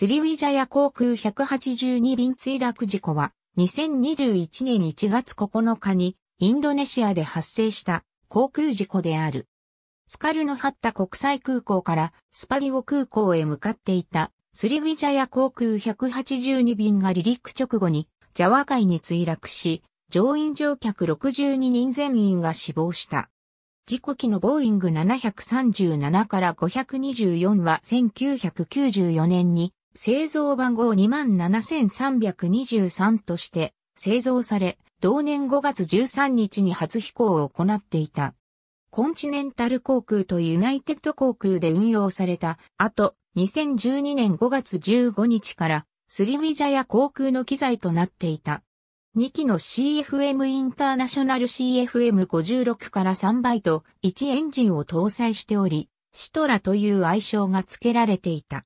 スリウィジャヤ航空182便墜落事故は、2021年1月9日に、インドネシアで発生した航空事故である。スカルノハッタ国際空港からスパリオ空港へ向かっていたスリウィジャヤ航空182便が離陸直後にジャワ海に墜落し、乗員乗客62人全員が死亡した。事故機のボーイング737から524は1994年に製造番号27323として製造され、同年5月13日に初飛行を行っていた。コンチネンタル航空とユナイテッド航空で運用された後、2012年5月15日からスリィジャヤ航空の機材となっていた。2機の CFM インターナショナル CFM56 から3倍と1エンジンを搭載しており、シトラという愛称が付けられていた。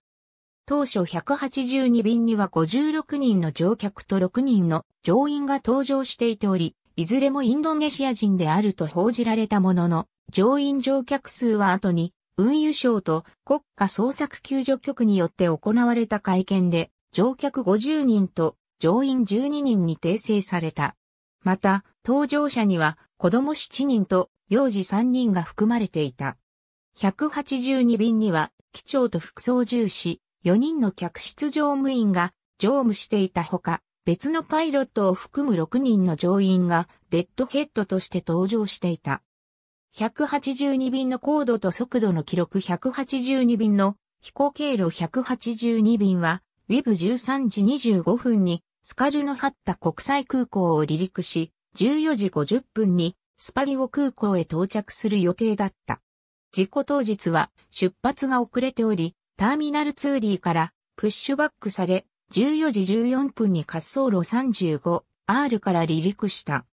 当初182便には56人の乗客と6人の乗員が搭乗していており、いずれもインドネシア人であると報じられたものの、乗員乗客数は後に、運輸省と国家捜索救助局によって行われた会見で、乗客50人と乗員12人に訂正された。また、搭乗者には子供7人と幼児3人が含まれていた。182便には、機長と副操縦士、4人の客室乗務員が乗務していたほか、別のパイロットを含む6人の乗員がデッドヘッドとして登場していた。182便の高度と速度の記録182便の飛行経路182便はウィブ1 3時25分にスカルノハッタ国際空港を離陸し、14時50分にスパリオ空港へ到着する予定だった。事故当日は出発が遅れており、ターミナル 2D からプッシュバックされ、14時14分に滑走路 35R から離陸した。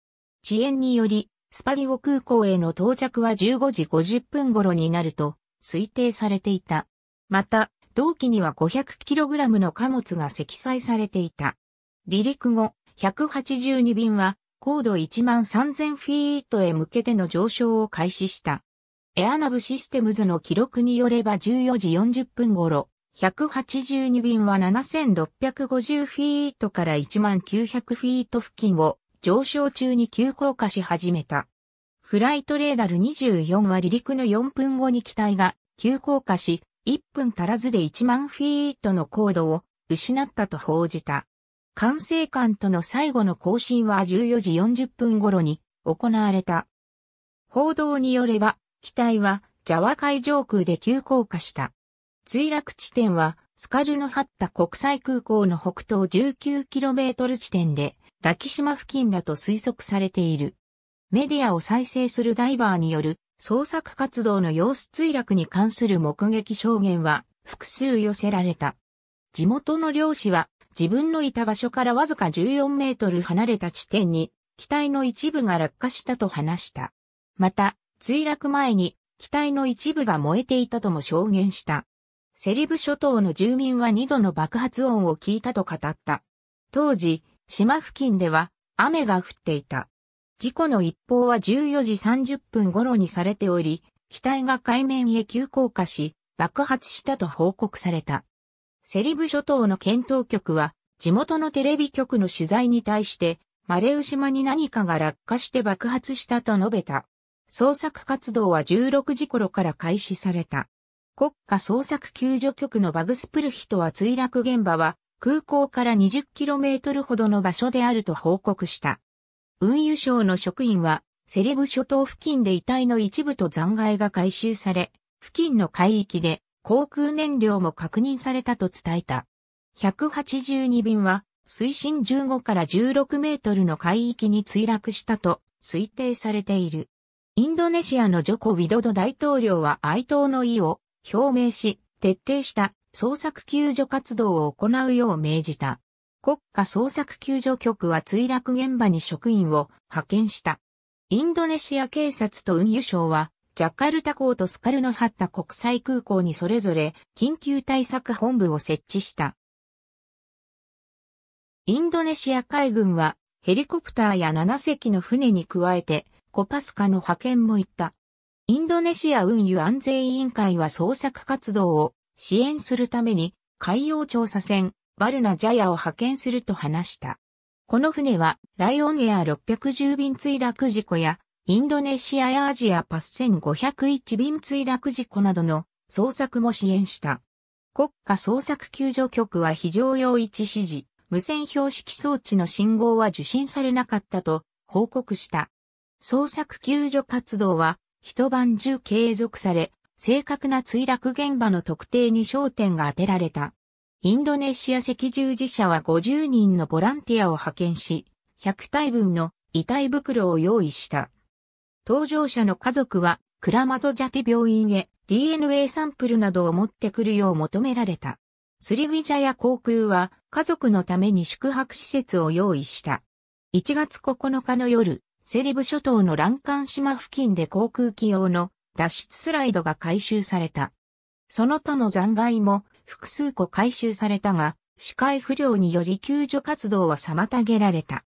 遅延により、スパディオ空港への到着は15時50分頃になると推定されていた。また、同期には 500kg の貨物が積載されていた。離陸後、182便は高度1万3000フィートへ向けての上昇を開始した。エアナブシステムズの記録によれば14時40分頃、182便は7650フィートから1 9 0 0フィート付近を上昇中に急降下し始めた。フライトレーダル24は離陸の4分後に機体が急降下し、1分足らずで1万フィートの高度を失ったと報じた。管制官との最後の更新は14時40分頃に行われた。報道によれば、機体はジャワ海上空で急降下した。墜落地点はスカルノハッタ国際空港の北東 19km 地点で、ラキ島付近だと推測されている。メディアを再生するダイバーによる捜索活動の様子墜落に関する目撃証言は複数寄せられた。地元の漁師は自分のいた場所からわずか14メートル離れた地点に機体の一部が落下したと話した。また、墜落前に機体の一部が燃えていたとも証言した。セリブ諸島の住民は2度の爆発音を聞いたと語った。当時、島付近では雨が降っていた。事故の一報は14時30分頃にされており、機体が海面へ急降下し、爆発したと報告された。セリブ諸島の検討局は、地元のテレビ局の取材に対して、マレウ島に何かが落下して爆発したと述べた。捜索活動は16時頃から開始された。国家捜索救助局のバグスプルヒトは墜落現場は空港から 20km ほどの場所であると報告した。運輸省の職員はセレブ諸島付近で遺体の一部と残骸が回収され、付近の海域で航空燃料も確認されたと伝えた。182便は水深15から16メートルの海域に墜落したと推定されている。インドネシアのジョコ・ウィドド大統領は哀悼の意を表明し、徹底した捜索救助活動を行うよう命じた。国家捜索救助局は墜落現場に職員を派遣した。インドネシア警察と運輸省は、ジャカルタ港とスカルノハッタ国際空港にそれぞれ緊急対策本部を設置した。インドネシア海軍はヘリコプターや7隻の船に加えてコパスカの派遣も言った。インドネシア運輸安全委員会は捜索活動を支援するために海洋調査船バルナジャヤを派遣すると話した。この船はライオンエア610便墜落事故やインドネシアエアジアパス1501便墜落事故などの捜索も支援した。国家捜索救助局は非常用一指示、無線標識装置の信号は受信されなかったと報告した。捜索救助活動は一晩中継続され、正確な墜落現場の特定に焦点が当てられた。インドネシア赤十字社は50人のボランティアを派遣し、100体分の遺体袋を用意した。搭乗者の家族は、クラマトジャティ病院へ DNA サンプルなどを持ってくるよう求められた。スリウィジャや航空は家族のために宿泊施設を用意した。1月9日の夜、セリブ諸島のランカン島付近で航空機用の脱出スライドが回収された。その他の残骸も複数個回収されたが、視界不良により救助活動は妨げられた。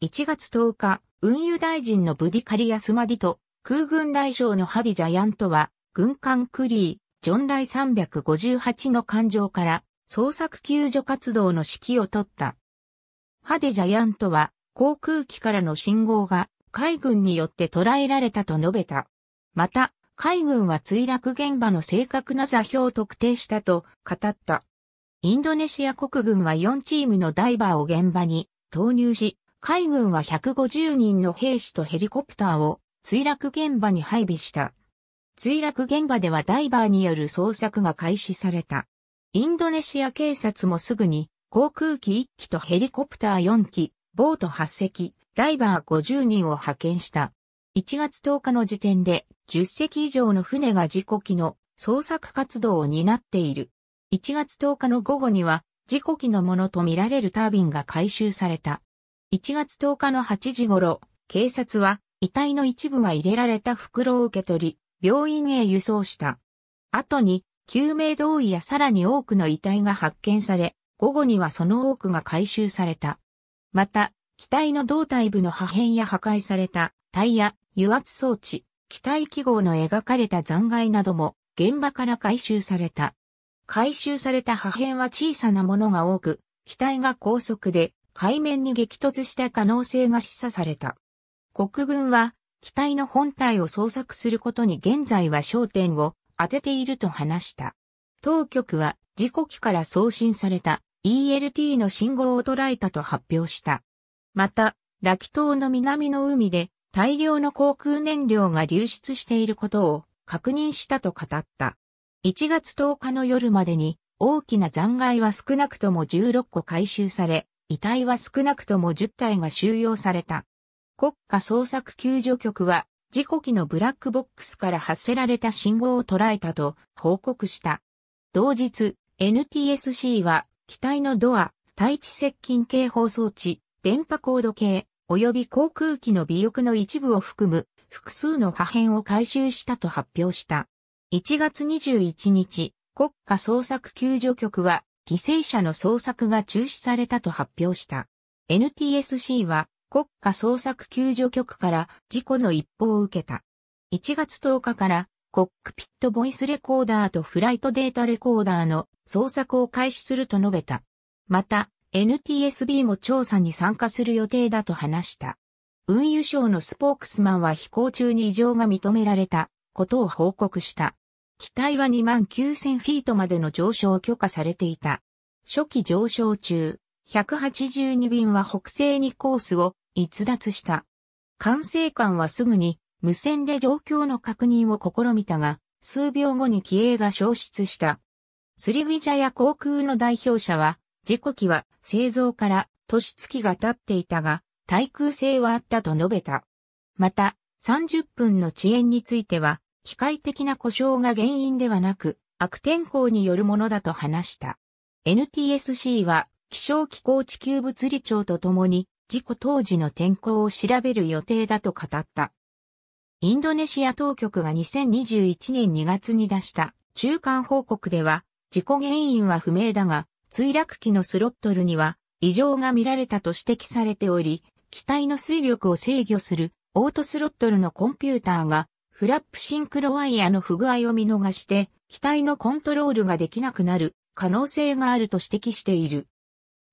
1月10日、運輸大臣のブディカリアスマディと空軍大将のハディジャヤントは、軍艦クリー、ジョンライ358の艦上から捜索救助活動の指揮を取った。ハディジャヤントは、航空機からの信号が海軍によって捕らえられたと述べた。また、海軍は墜落現場の正確な座標を特定したと語った。インドネシア国軍は4チームのダイバーを現場に投入し、海軍は150人の兵士とヘリコプターを墜落現場に配備した。墜落現場ではダイバーによる捜索が開始された。インドネシア警察もすぐに航空機1機とヘリコプター4機、ボート8隻、ダイバー50人を派遣した。1月10日の時点で10隻以上の船が事故機の捜索活動を担っている。1月10日の午後には事故機のものとみられるタービンが回収された。1月10日の8時頃、警察は遺体の一部が入れられた袋を受け取り、病院へ輸送した。後に救命胴衣やさらに多くの遺体が発見され、午後にはその多くが回収された。また、機体の胴体部の破片や破壊されたタイヤ、油圧装置、機体記号の描かれた残骸なども現場から回収された。回収された破片は小さなものが多く、機体が高速で海面に激突した可能性が示唆された。国軍は機体の本体を捜索することに現在は焦点を当てていると話した。当局は事故機から送信された ELT の信号を捉えたと発表した。また、ラキ島の南の海で大量の航空燃料が流出していることを確認したと語った。1月10日の夜までに大きな残骸は少なくとも16個回収され、遺体は少なくとも10体が収容された。国家捜索救助局は事故機のブラックボックスから発せられた信号を捉えたと報告した。同日、NTSC は機体のドア、対地接近警報装置、電波高度計、及び航空機の尾翼の一部を含む複数の破片を回収したと発表した。1月21日、国家捜索救助局は犠牲者の捜索が中止されたと発表した。NTSC は国家捜索救助局から事故の一報を受けた。1月10日からコックピットボイスレコーダーとフライトデータレコーダーの捜索を開始すると述べた。また、NTSB も調査に参加する予定だと話した。運輸省のスポークスマンは飛行中に異常が認められたことを報告した。機体は2万9000フィートまでの上昇を許可されていた。初期上昇中、182便は北西にコースを逸脱した。管制官はすぐに無線で状況の確認を試みたが、数秒後に機影が消失した。スリビジャや航空の代表者は、事故機は製造から年月が経っていたが、対空性はあったと述べた。また、30分の遅延については、機械的な故障が原因ではなく、悪天候によるものだと話した。NTSC は、気象気候地球物理庁とともに、事故当時の天候を調べる予定だと語った。インドネシア当局が2021年2月に出した中間報告では、事故原因は不明だが、墜落機のスロットルには異常が見られたと指摘されており、機体の水力を制御するオートスロットルのコンピューターがフラップシンクロワイヤの不具合を見逃して機体のコントロールができなくなる可能性があると指摘している。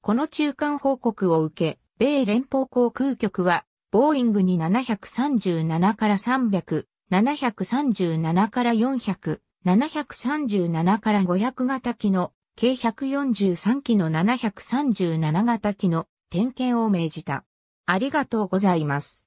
この中間報告を受け、米連邦航空局は、ボーイングに737から300、737から400、737から500型機の計143機の737型機の点検を命じた。ありがとうございます。